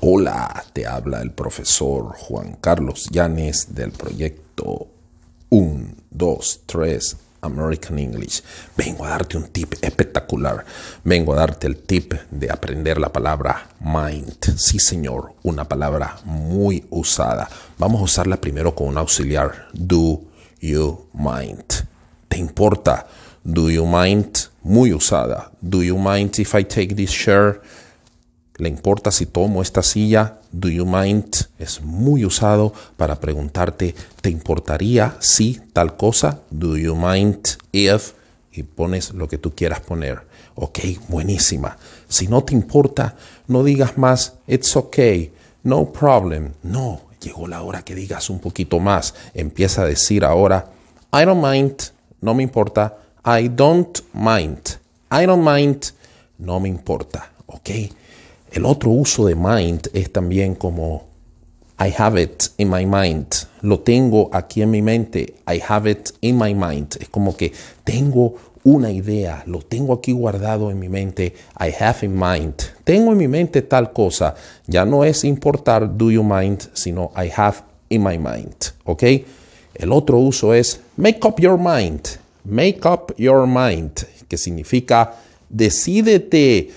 Hola, te habla el profesor Juan Carlos Llanes del proyecto 1, 2, 3 American English. Vengo a darte un tip espectacular. Vengo a darte el tip de aprender la palabra mind. Sí, señor, una palabra muy usada. Vamos a usarla primero con un auxiliar. Do you mind? ¿Te importa? Do you mind? Muy usada. Do you mind if I take this share? ¿Le importa si tomo esta silla? Do you mind? Es muy usado para preguntarte, ¿te importaría si tal cosa? Do you mind if? Y pones lo que tú quieras poner. Ok, buenísima. Si no te importa, no digas más, it's okay, no problem. No, llegó la hora que digas un poquito más. Empieza a decir ahora, I don't mind, no me importa. I don't mind, I don't mind, no me importa. Ok. El otro uso de mind es también como I have it in my mind. Lo tengo aquí en mi mente. I have it in my mind. Es como que tengo una idea, lo tengo aquí guardado en mi mente. I have in mind. Tengo en mi mente tal cosa. Ya no es importar do you mind, sino I have in my mind. ¿Ok? El otro uso es make up your mind. Make up your mind, que significa decídete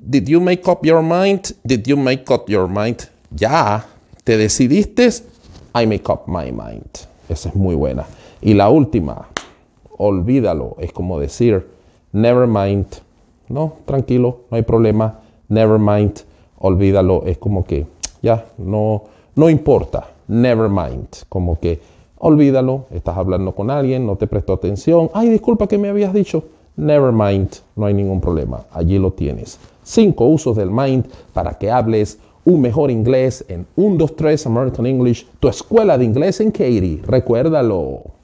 Did you make up your mind? Did you make up your mind? Ya, te decidiste. I make up my mind. Esa es muy buena. Y la última, olvídalo. Es como decir, never mind. No, tranquilo, no hay problema. Never mind. Olvídalo. Es como que, ya, no, no importa. Never mind. Como que, olvídalo. Estás hablando con alguien, no te prestó atención. Ay, disculpa que me habías dicho Never mind, no hay ningún problema, allí lo tienes. Cinco usos del mind para que hables un mejor inglés en 1, 2, 3 American English, tu escuela de inglés en Katy. Recuérdalo.